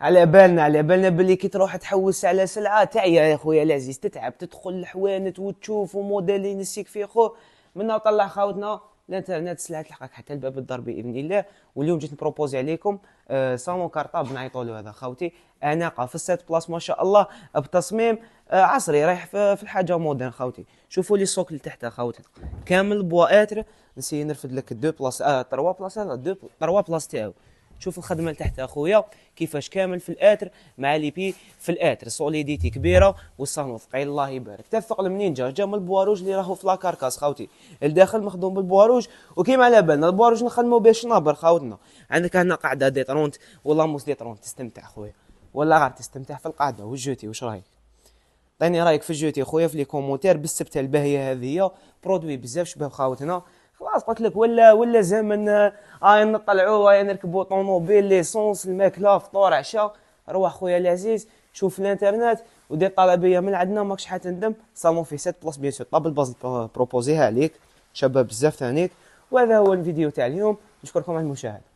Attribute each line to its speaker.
Speaker 1: على بالنا على بالنا باللي كي تروح تحوس على سلعه تعيا يا خويا العزيز تتعب تدخل الحوانت وتشوف وموديل ينسيك في خو منا طلع خاوتنا الانترنت سلعه تلحقك حتى لباب الدار باذن الله واليوم جيت نبروبوزي عليكم آه صالون كارطاب نعيطوا له هذا خاوتي اناقه في السات بلاس ما شاء الله بتصميم آه عصري رايح في, الحاجه مودرن خاوتي شوفوا لي السوق اللي تحتها خاوتي كامل بواتر نسي نرفد لك دو بلاس آه تروا بلاس 2 3 بلاس تاعو شوف الخدمه اللي تحت اخويا كيفاش كامل في الاتر مع لي بي في الاتر سوليديتي كبيره والصانوط قيل الله يبارك تفق منين جا جا من البواروج اللي راهو في لاكاركاس خاوتي الداخل مخدوم بالبواروج وكيما على بالنا البواروج نخدموا به شنابر خاوتنا عندك هنا قاعده ديترونت والله موس ديترونت تستمتع خويا ولا غير تستمتع في القاعده والجوتي واش رايك عطيني رايك في الجوتي خويا في لي كومونتير بالسبته الباهيه هذه برودوي بزاف شباب خاوتنا خلاص قلت لك ولا ولا زمن هاي آه، نطلعوا هاي آه، نركبوا طوموبيل ليسونس الماكله فطور عشاء روح خويا العزيز شوف الانترنت ودي طلبيه من عندنا ماكش حتندم صالون في سيت بلس بيان سور طابل باز بروبوزيها عليك شباب بزاف ثانيك وهذا هو الفيديو تاع اليوم نشكركم على المشاهده